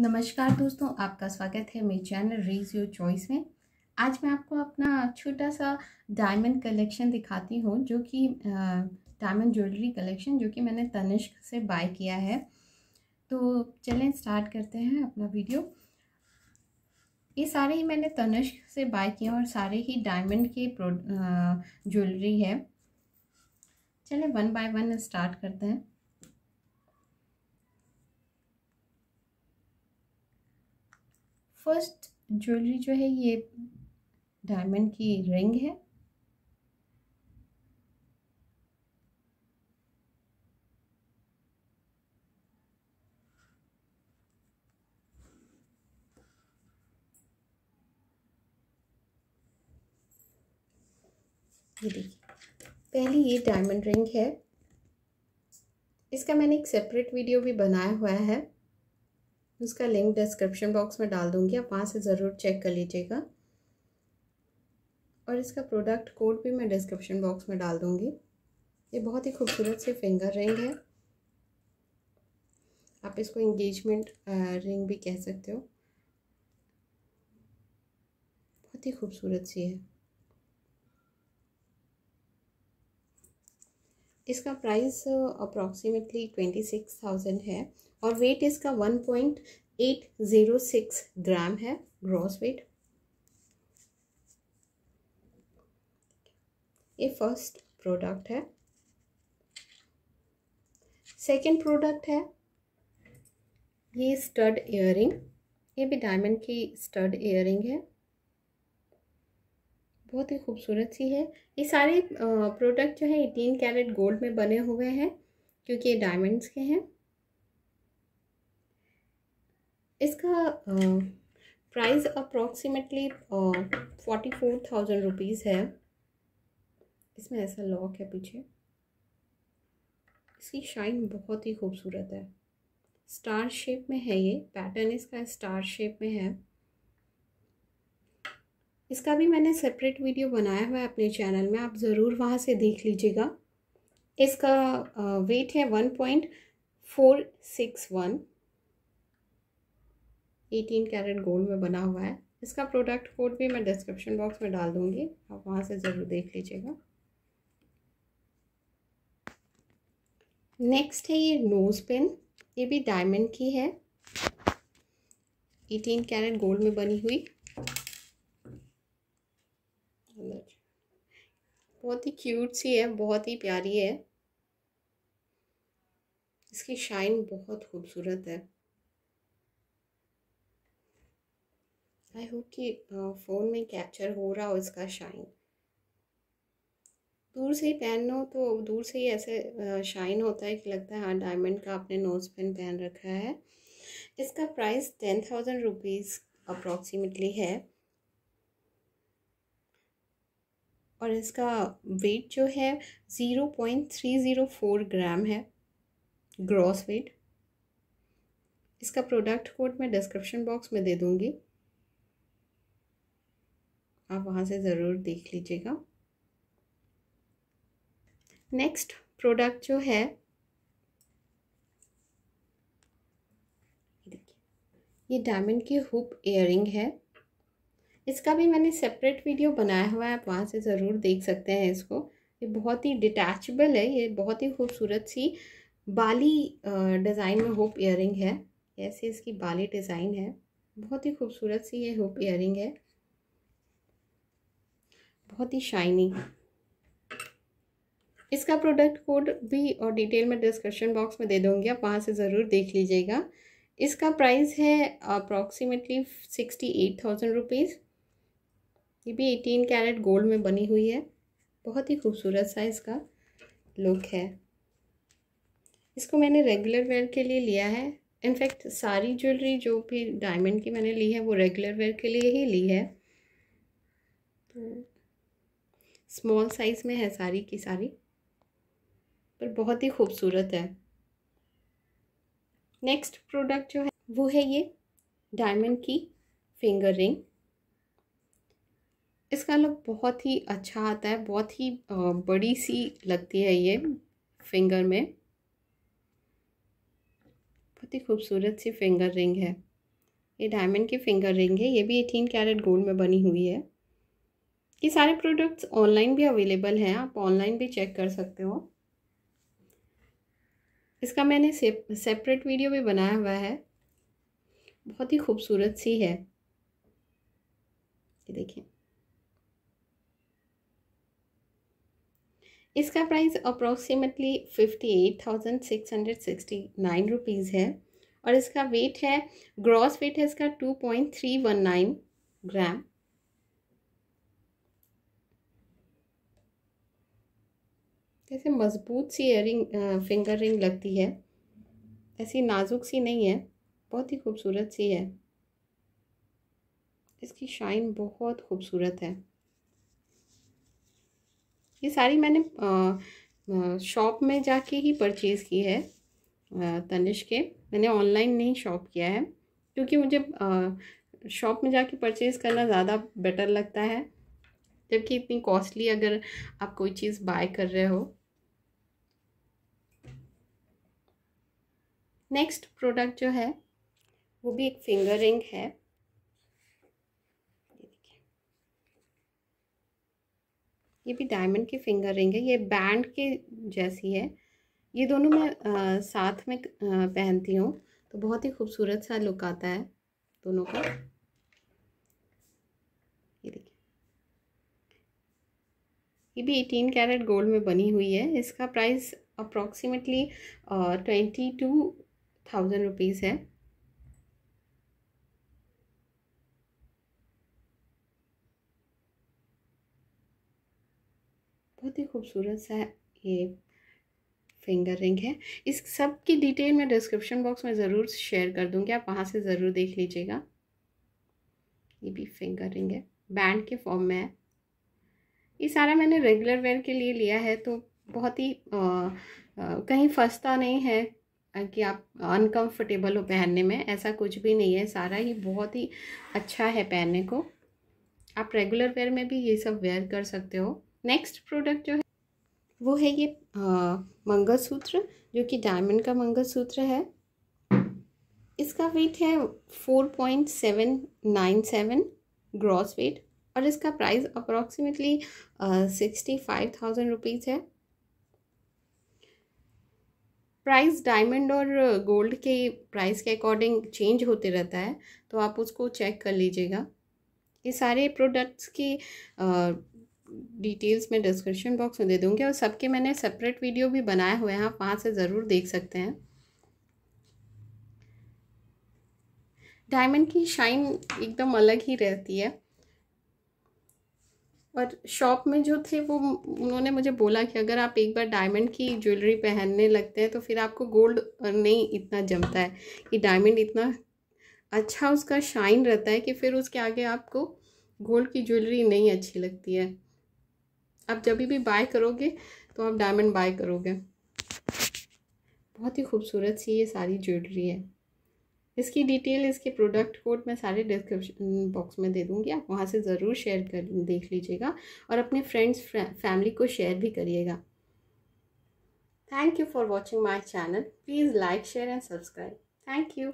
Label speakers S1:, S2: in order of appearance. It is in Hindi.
S1: नमस्कार दोस्तों आपका स्वागत है मेरे चैनल रेज योर चॉइस में आज मैं आपको अपना छोटा सा डायमंड कलेक्शन दिखाती हूँ जो कि डायमंड ज्वेलरी कलेक्शन जो कि मैंने तनिष्क से बाय किया है तो चलें स्टार्ट करते हैं अपना वीडियो ये सारे ही मैंने तनिष्क से बाय किए और सारे ही डायमंड के ज्वेलरी है चलें वन बाय वन स्टार्ट करते हैं फर्स्ट ज्वेलरी जो है ये डायमंड की रिंग है ये देखिए पहली ये डायमंड रिंग है इसका मैंने एक सेपरेट वीडियो भी बनाया हुआ है उसका लिंक डिस्क्रिप्शन बॉक्स में डाल दूँगी आप वहाँ से ज़रूर चेक कर लीजिएगा और इसका प्रोडक्ट कोड भी मैं डिस्क्रिप्शन बॉक्स में डाल दूँगी ये बहुत ही खूबसूरत सी फिंगर रिंग है आप इसको इंगेजमेंट रिंग भी कह सकते हो बहुत ही खूबसूरत सी है इसका price approximately twenty six thousand है और वेट इसका one point eight zero six gram है ग्रॉस वेट ये फर्स्ट प्रोडक्ट है सेकंड प्रोडक्ट है ये स्टड इयरिंग ये भी डायमंड की स्टड इयरिंग है बहुत ही खूबसूरत सी है ये सारे प्रोडक्ट जो है एटीन कैरेट गोल्ड में बने हुए हैं क्योंकि ये डायमंड्स के हैं इसका price approximately forty four thousand rupees है इसमें ऐसा लॉक है पीछे इसकी शाइन बहुत ही खूबसूरत है स्टार शेप में है ये पैटर्न इसका स्टार शेप में है इसका भी मैंने सेपरेट वीडियो बनाया हुआ है अपने चैनल में आप ज़रूर वहाँ से देख लीजिएगा इसका वेट है one point four six one eighteen carat gold में बना हुआ है इसका प्रोडक्ट कोड भी मैं डिस्क्रिप्शन बॉक्स में डाल दूँगी आप वहाँ से ज़रूर देख लीजिएगा नेक्स्ट है ये नोज़ पिन ये भी डायमंड की है एटीन कैरेट गोल्ड में बनी हुई बहुत ही क्यूट सी है बहुत ही प्यारी है इसकी शाइन बहुत खूबसूरत है आई होप कि फ़ोन में कैप्चर हो रहा हो इसका शाइन दूर से ही पहन लो तो दूर से ही ऐसे शाइन होता है कि लगता है हाँ डायमंड का आपने नोज़ पिन पहन रखा है इसका price ten thousand rupees approximately है और इसका वेट जो है zero point three zero four gram है ग्रॉस वेट इसका प्रोडक्ट कोड मैं डिस्क्रिप्शन बॉक्स में दे दूँगी आप वहाँ से ज़रूर देख लीजिएगा नेक्स्ट प्रोडक्ट जो है ये डायमंड की हुप एयरिंग है इसका भी मैंने सेपरेट वीडियो बनाया हुआ है आप वहाँ से ज़रूर देख सकते हैं इसको ये बहुत ही डिटैचबल है ये बहुत ही खूबसूरत सी बाली डिज़ाइन में होप इयरिंग है ऐसे इसकी बाली डिज़ाइन है बहुत ही खूबसूरत सी ये होप इयरिंग है बहुत ही शाइनी इसका प्रोडक्ट कोड भी और डिटेल में डिस्क्रिप्शन बॉक्स में दे दूँगी आप वहाँ से ज़रूर देख लीजिएगा इसका प्राइस है approximately sixty eight thousand rupees ये भी एटीन कैरेट गोल्ड में बनी हुई है बहुत ही खूबसूरत सा इसका लुक है इसको मैंने रेगुलर वेयर के लिए लिया है इनफैक्ट सारी ज्वेलरी जो भी डायमंड की मैंने ली है वो रेगुलर वेयर के लिए ही ली है तो स्मॉल साइज़ में है सारी की सारी पर बहुत ही खूबसूरत है नेक्स्ट प्रोडक्ट जो है वो है ये डायमंड की फिंगर रिंग इसका लुक बहुत ही अच्छा आता है बहुत ही बड़ी सी लगती है ये फिंगर में बहुत ही खूबसूरत सी फिंगर रिंग है ये डायमंड की फिंगर रिंग है ये भी एटीन कैरेट गोल्ड में बनी हुई है ये सारे प्रोडक्ट्स ऑनलाइन भी अवेलेबल हैं आप ऑनलाइन भी चेक कर सकते हो इसका मैंने सेपरेट वीडियो भी बनाया हुआ है बहुत ही खूबसूरत सी है ये देखिए इसका price approximately fifty eight thousand six hundred sixty nine rupees है और इसका वेट है ग्रॉस वेट है इसका two point three one nine gram जैसे मज़बूत सी रिंग फिंगर रिंग लगती है ऐसी नाजुक सी नहीं है बहुत ही खूबसूरत सी है इसकी शाइन बहुत खूबसूरत है ये सारी मैंने शॉप में जाके ही परचेज़ की है तनिष के मैंने ऑनलाइन नहीं शॉप किया है क्योंकि मुझे शॉप में जाके परचेज़ करना ज़्यादा बेटर लगता है जबकि इतनी कॉस्टली अगर आप कोई चीज़ बाय कर रहे हो नेक्स्ट प्रोडक्ट जो है वो भी एक फिंगर रिंग है ये भी डायमंड की फिंगर रिंग है ये बैंड के जैसी है ये दोनों मैं आ, साथ में पहनती हूँ तो बहुत ही खूबसूरत सा लुक आता है दोनों का ये देखिए ये भी एटीन कैरेट गोल्ड में बनी हुई है इसका price approximately twenty two thousand rupees है बहुत ही खूबसूरत सा ये फिंगर रिंग है इस सब की डिटेल मैं डिस्क्रिप्शन बॉक्स में ज़रूर शेयर कर दूँगी आप वहाँ से ज़रूर देख लीजिएगा ये भी फिंगर रिंग है बैंड के फॉर्म में है ये सारा मैंने रेगुलर वेयर के लिए लिया है तो बहुत ही आ, आ, कहीं फंसता नहीं है कि आप अनकंफर्टेबल हो पहनने में ऐसा कुछ भी नहीं है सारा ही बहुत ही अच्छा है पहनने को आप रेगुलर वेयर में भी ये सब वेयर कर सकते हो नेक्स्ट प्रोडक्ट जो है वो है ये मंगलसूत्र जो कि डायमंड का मंगलसूत्र है इसका वेट है four point seven nine seven gross weight और इसका price approximately sixty five thousand rupees है प्राइस डायमंड और गोल्ड के प्राइस के अकॉर्डिंग चेंज होते रहता है तो आप उसको चेक कर लीजिएगा ये सारे प्रोडक्ट्स की डिटेल्स में डिस्क्रिप्शन बॉक्स में दे दूँगी और सबके मैंने सेपरेट वीडियो भी बनाए हुए हैं आप वहाँ से ज़रूर देख सकते हैं डायमंड की शाइन एकदम अलग ही रहती है और शॉप में जो थे वो उन्होंने मुझे बोला कि अगर आप एक बार डायमंड की ज्वेलरी पहनने लगते हैं तो फिर आपको गोल्ड नहीं इतना जमता है कि डायमंड इतना अच्छा उसका शाइन रहता है कि फिर उसके आगे आपको गोल्ड की ज्वेलरी नहीं अच्छी लगती है आप जब भी बाय करोगे तो आप डायमंड बाय करोगे बहुत ही खूबसूरत सी ये सारी ज्वेलरी है इसकी डिटेल इसके प्रोडक्ट कोड मैं सारे डिस्क्रिप्शन बॉक्स में दे दूँगी आप वहाँ से ज़रूर शेयर कर देख लीजिएगा और अपने फ्रेंड्स फैमिली को शेयर भी करिएगा thank you for watching my channel please like share and subscribe thank you